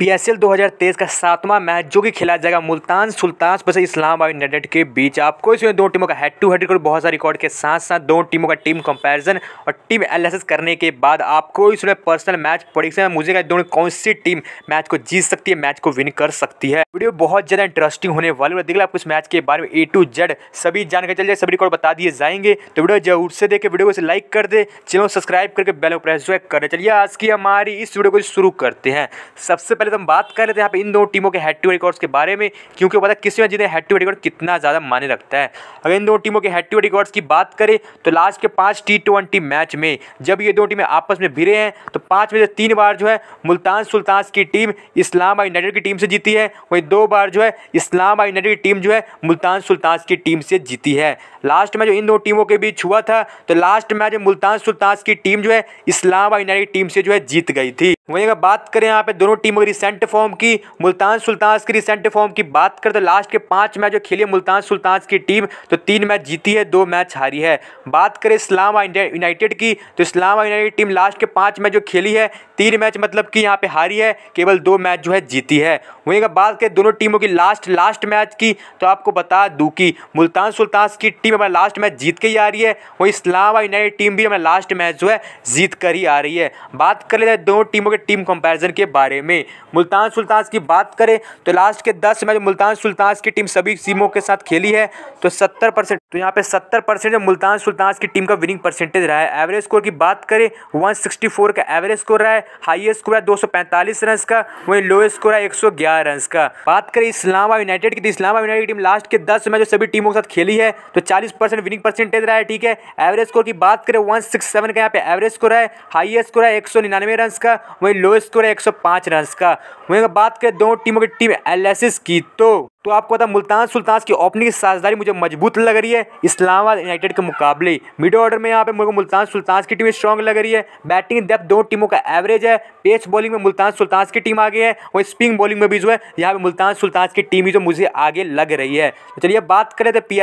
PSL 2023 का सातवां match जो कि खेला जाएगा मुल्तान सुल्तान वैसे इस्लामाबाद यूनाइटेड के बीच आपको इसमें दो टीमों का हेड टू हेड रिकॉर्ड बहुत सारे रिकॉर्ड के साथ साथ दो टीमों का टीम कंपैरिजन और टीम एनालिसिस करने के बाद आपको इसमें पर्सनल मैच परीक्षा मुझे दोनों कौन सी टीम मैच को जीत सकती है मैच को विन कर सकती है वीडियो बहुत ज़्यादा इंटरेस्टिंग होने वाली और देख आपको इस मैच के बारे में ए टू जेड सभी जानकर चल जाए सभी रिकॉर्ड बता दिए जाएंगे तो वीडियो जरूर से देखे वीडियो को लाइक कर दे चैनल सब्सक्राइब करके बेल प्रेस कर चलिए आज की हमारी इस वीडियो को शुरू करते हैं सबसे पहले अगर तो हम बात कर लेते हैं यहाँ पे इन दोनों टीमों के हेड टू हेड रिकॉर्ड्स के बारे में क्योंकि पता है किसी में जिन्हें हेड टू हेड रिकॉर्ड कितना ज़्यादा माने रखता है अगर इन दोनों टीमों के हेड टू हेड रिकॉर्ड्स की बात करें तो लास्ट के पाँच टी ट्वेंटी मैच में जब ये दो टीमें आपस में भिड़े हैं तो पाँच में से तीन बार जो है मुल्तान सुल्तान की टीम इस्लामाबाद यूनाइटेड की टीम से जीती है वहीं दो बार जो है इस्लामाबाद यूनाइटेड की टीम जो है मुल्तान सुल्तान की टीम से जीती है लास्ट मैच जो इन दो टीमों के बीच हुआ था तो लास्ट मैच मुल्तान सुल्तान की टीम जो है इस्लामाबाद यूनाइटेड टीम से जो है जीत गई थी वहीं अगर बात करें यहाँ पे दोनों टीमों की रिसेंट फॉर्म की मुल्तान सुल्तान की रिसेंट फॉर्म की बात करें तो लास्ट के पांच मैच जो खेले मुल्तान सुल्तान की टीम तो तीन मैच जीती है दो मैच हारी है बात करें इस्लाम यूनाइटेड की तो इस्लाम यूनाइटेड टीम लास्ट के पाँच मैच जो खेली है तीन मैच मतलब कि यहाँ पर हारी है केवल दो मैच जो है जीती है वहीं अगर बात करें दोनों टीमों की लास्ट लास्ट मैच की तो आपको बता दूँ कि मुल्तान सुल्तान की टीम हमारे लास्ट मैच जीत के ही आ रही है वहीं इस्लाम यूनाइटेड टीम भी हमारे लास्ट मैच जो है जीत कर ही आ रही है बात कर ले दोनों टीमों क्रिकेट टीम कंपैरिजन के बारे में मुल्तान सुल्तान की बात करें तो लास्ट के दस मैच मुल्तान सुल्तान की टीम सभी टीमों के साथ खेली है तो सत्तर परसेंट तो यहाँ पे सत्तर परसेंट मुल्तान सुल्तान की टीम का विनिंग परसेंटेज रहा है एवरेज स्कोर की बात करें वन का एवरेज स्कोर रहा है हाइएस्ट स्कोर है दो रन का वहीं लोएस्ट स्कोर है एक रन का बात करें इस्लामा यूनाइटेड की इस्लामा यूनाइटेड टीम लास्ट के दस मैच सभी टीमों के साथ खेली है तो चालीस विनिंग परसेंटेज रहा है ठीक है एवरेज स्कोर की बात करें वन का यहाँ पे एवरेज स्कोर है हाइएस्ट स्कोर है एक सौ रन का वहीं वही लो स्कोर है एक सौ रन का वहीं बात करें दोनों टीमों की टीम एलिसिस की तो तो आपको पता मुल्तान सुल्तान की ओपनिंग की साझेदारी मुझे मजबूत लग रही है इस्लामाबाद यूनाइटेड के मुकाबले मिड ऑर्डर में यहाँ पे मुझे मुल्तान सुल्तान की टीम स्ट्रॉन्ग लग रही है बैटिंग डेप्थ दोनों टीमों का एवरेज है पेच बॉलिंग में मुल्तान सुल्तान की टीम आगे है और स्पिन बॉलिंग में भी जो है यहाँ पे मुल्तान सुल्तान की टीम ही जो मुझे आगे लग रही है तो चलिए बात करें तो पी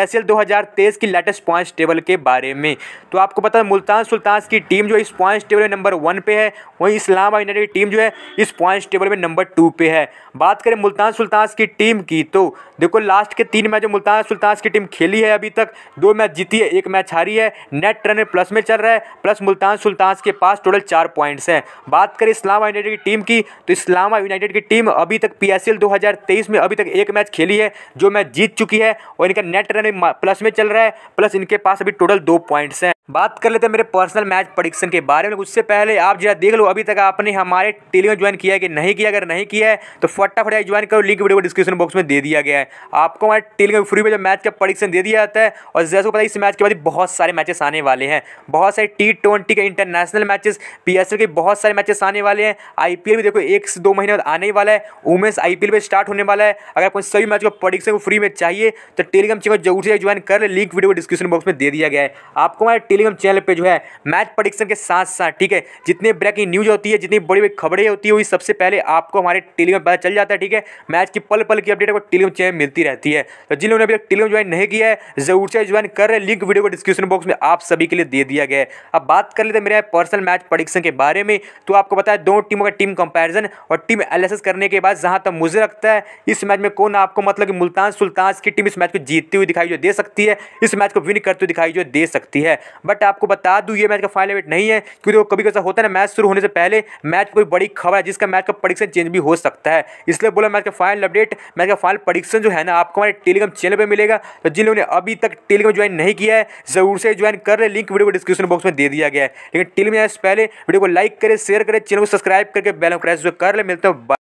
एस की लेटेस्ट पॉइंट्स टेबल के बारे में तो आपको पता है मुल्तान सुल्तान की टीम जो इस पॉइंट्स टेबल में नंबर वन पे है वहीं इस्लामाबाद यूनाइटेड की टीम जो है इस पॉइंट्स टेबल में नंबर टू पे है बात करें मुल्तान सुल्तान की टीम की तो देखो लास्ट के तीन मैच मुल्तान सुल्तान की टीम खेली है अभी तक दो मैच जीती है एक मैच हारी है नेट रन प्लस में चल रहा है प्लस मुल्तान सुल्तान के पास टोटल चार पॉइंट्स हैं बात करें इस्लाम यूनाइटेड की टीम की तो इस्लामा यूनाइटेड की टीम अभी तक पी एस में अभी तक एक मैच खेली है जो मैच जीत चुकी है और इनका नेट रन प्लस में चल रहा है प्लस इनके पास अभी टोटल दो पॉइंट्स हैं बात कर लेते हैं मेरे पर्सनल मैच प्रडिक्शन के बारे में उससे पहले आप जरा देख लो अभी तक आपने हमारे टेलीग्राम ज्वाइन किया है कि नहीं किया अगर नहीं किया है तो फटाफट आई ज्वाइन करो लिंक वीडियो को डिस्क्रिप्शन बॉक्स में दे दिया गया है आपको हमारे टेलीग्राम फ्री में जो मैच का प्रडिक्शन दे दिया जाता है और जैसे पता है इस मैच के बाद बहुत सारे मैचेस आने वाले हैं बहुत सारे टी ट्वेंटी के international matches P S L के बहुत सारे मैचेस आने वाले हैं आई पी एल भी देखो एक से दो महीने बाद आने वाला है women's I P L start होने वाला है अगर कोई सभी मैच को प्रडिक्शन को फ्री में चाहिए तो टेलीग्राम चैनल जरूर से ज्वाइन कर लिंक वीडियो को डिस्क्रिप्शन बॉक्स में दे दिया गया है आपको हमारे टेलीग्राम चैनल पर जो है मैच प्रडिक्शन के साथ साथ ठीक है जितने ब्रेकिंग न्यूज होती है जितनी बड़ी बड़ी खबरें होती है वही सबसे पहले आपको हमारे टेलीग्राम पता चल जाता है ठीक है मैच की पल पल की अपडेट आपको टेलीग्राम चैनल मिलती रहती है तो जिन लोगों ने अभी टेलीग्राम ज्वाइन नहीं किया है जरूर से ज्वाइन कर रहे लिंक वीडियो को डिस्क्रिप्शन बॉक्स में आप सभी के लिए दे दिया गया है अब बात कर लेते हैं मेरे पर्सनल मैच प्रडिक्शन के बारे में तो आपको बताया दोनों टीमों का टीम कंपेरिजन और टीम एनालिसिस करने के बाद जहां तक मुझे लगता है इस मैच में कौन आपको मतलब मुल्तान सुल्तान की टीम इस मैच को जीतती हुई दिखाई जो दे सकती है इस मैच को विन करती हुई दिखाई जो दे सकती है बट आपको बता दूँ ये मैच का फाइनल वेट नहीं है क्योंकि कभी कैसा होता है ना मैच शुरू होने से पहले मैच कोई बड़ी खबर है जिसका मैच का प्रडिक्शन चेंज भी हो सकता है इसलिए बोला मैच का फाइनल अपडेट मैच का फाइनल प्रडिक्शन जो है ना आपको हमारे टेलीग्राम चैनल पर मिलेगा तो जिन लोगों ने अभी तक टेलीग्राम ज्वाइन नहीं किया है जरूर से ज्वाइन कर रहे लिंक वीडियो को डिस्क्रिप्शन बॉक्स में दे दिया गया है लेकिन टेलीग्राम से पहले वीडियो को लाइक करें शेयर करें चैनल को सब्सक्राइब करके बैलों क्रैश जो कर ले मिलते हैं